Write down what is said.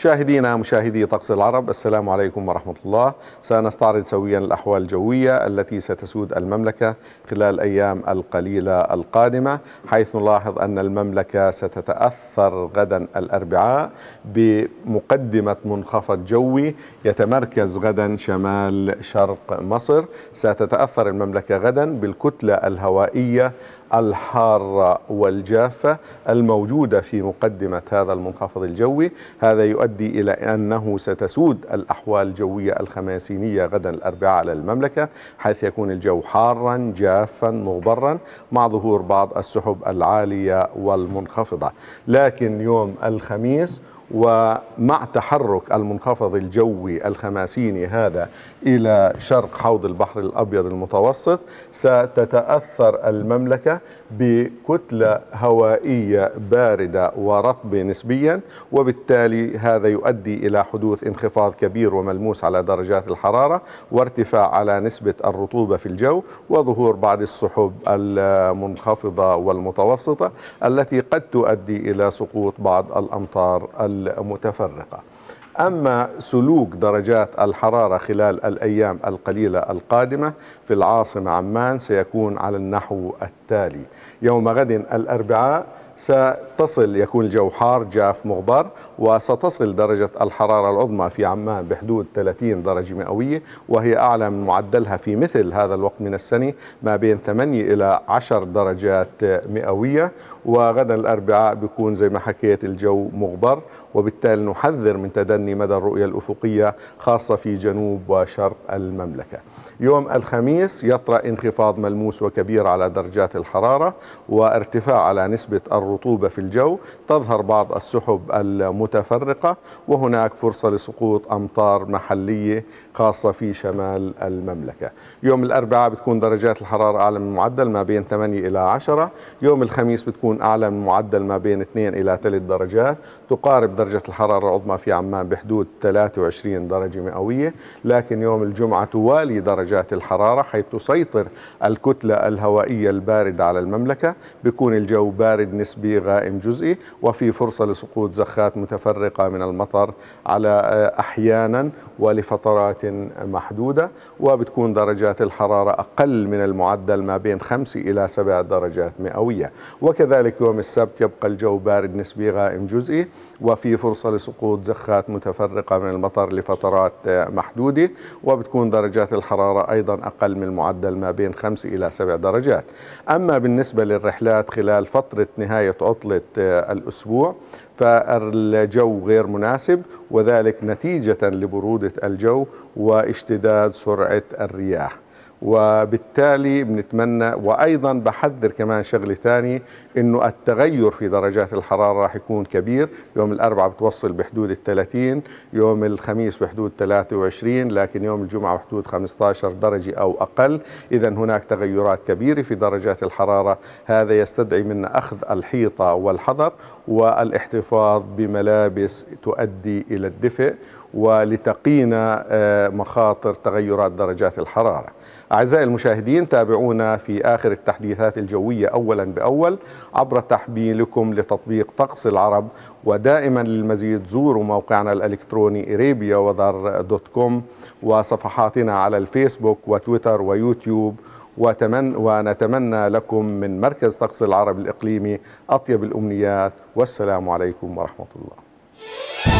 مشاهدينا مشاهدي طقس العرب السلام عليكم ورحمة الله سنستعرض سويا الأحوال الجوية التي ستسود المملكة خلال الأيام القليلة القادمة حيث نلاحظ أن المملكة ستتأثر غدا الأربعاء بمقدمة منخفض جوي يتمركز غدا شمال شرق مصر ستتأثر المملكة غدا بالكتلة الهوائية الحارة والجافة الموجودة في مقدمة هذا المنخفض الجوي هذا يؤدي تؤدي إلى أنه ستسود الأحوال الجوية الخماسينية غدا الأربعاء على المملكة حيث يكون الجو حارا جافا مغبرا مع ظهور بعض السحب العالية والمنخفضة لكن يوم الخميس ومع تحرك المنخفض الجوي الخماسيني هذا إلى شرق حوض البحر الأبيض المتوسط ستتأثر المملكة بكتلة هوائية باردة ورطبة نسبيا وبالتالي هذا يؤدي إلى حدوث انخفاض كبير وملموس على درجات الحرارة وارتفاع على نسبة الرطوبة في الجو وظهور بعض السحب المنخفضة والمتوسطة التي قد تؤدي إلى سقوط بعض الأمطار المتفرقة أما سلوك درجات الحرارة خلال الأيام القليلة القادمة في العاصمة عمان سيكون على النحو التالي يوم غد الأربعاء ستصل يكون الجو حار جاف مغبر وستصل درجة الحرارة العظمى في عمان بحدود 30 درجة مئوية وهي أعلى من معدلها في مثل هذا الوقت من السنة ما بين 8 إلى 10 درجات مئوية وغدا الأربعاء بيكون زي ما حكيت الجو مغبر وبالتالي نحذر من تدني مدى الرؤية الأفقية خاصة في جنوب وشرق المملكة يوم الخميس يطرأ انخفاض ملموس وكبير على درجات الحرارة وارتفاع على نسبة الرؤية الرطوبة في الجو تظهر بعض السحب المتفرقة وهناك فرصة لسقوط أمطار محلية خاصة في شمال المملكة يوم الأربعاء بتكون درجات الحرارة أعلى من المعدل ما بين 8 إلى 10 يوم الخميس بتكون أعلى من المعدل ما بين 2 إلى 3 درجات تقارب درجة الحرارة العظمى في عمان بحدود 23 درجة مئوية لكن يوم الجمعة توالي درجات الحرارة حيث تسيطر الكتلة الهوائية الباردة على المملكة بيكون الجو بارد نسبة نسبي غائم جزئي وفي فرصة لسقوط زخات متفرقة من المطر على آه، أحيانا ولفترات محدودة وبتكون درجات الحرارة أقل من المعدل ما بين 5 إلى 7 درجات مئوية وكذلك يوم السبت يبقى الجو بارد نسبي غائم جزئي وفي فرصة لسقوط زخات متفرقة من المطر لفترات آه، محدودة وبتكون درجات الحرارة أيضا أقل من المعدل ما بين 5 إلى 7 درجات أما بالنسبة للرحلات خلال فترة نهاية نهاية عطلة آه، الأسبوع فالجو غير مناسب وذلك نتيجة لبرودة الجو واشتداد سرعة الرياح وبالتالي بنتمنى وايضا بحذر كمان شغله ثانيه انه التغير في درجات الحراره راح يكون كبير يوم الاربعاء بتوصل بحدود ال 30 يوم الخميس بحدود 23 لكن يوم الجمعه بحدود 15 درجه او اقل اذا هناك تغيرات كبيره في درجات الحراره هذا يستدعي منا اخذ الحيطه والحذر والاحتفاظ بملابس تؤدي الى الدفء ولتقينا آه، مخاطر تغيرات درجات الحرارة أعزائي المشاهدين تابعونا في آخر التحديثات الجوية أولا بأول عبر تحميلكم لتطبيق طقس العرب ودائما للمزيد زوروا موقعنا الإلكتروني إريبيا وذر دوت كوم وصفحاتنا على الفيسبوك وتويتر ويوتيوب وتمن ونتمنى لكم من مركز طقس العرب الإقليمي أطيب الأمنيات والسلام عليكم ورحمة الله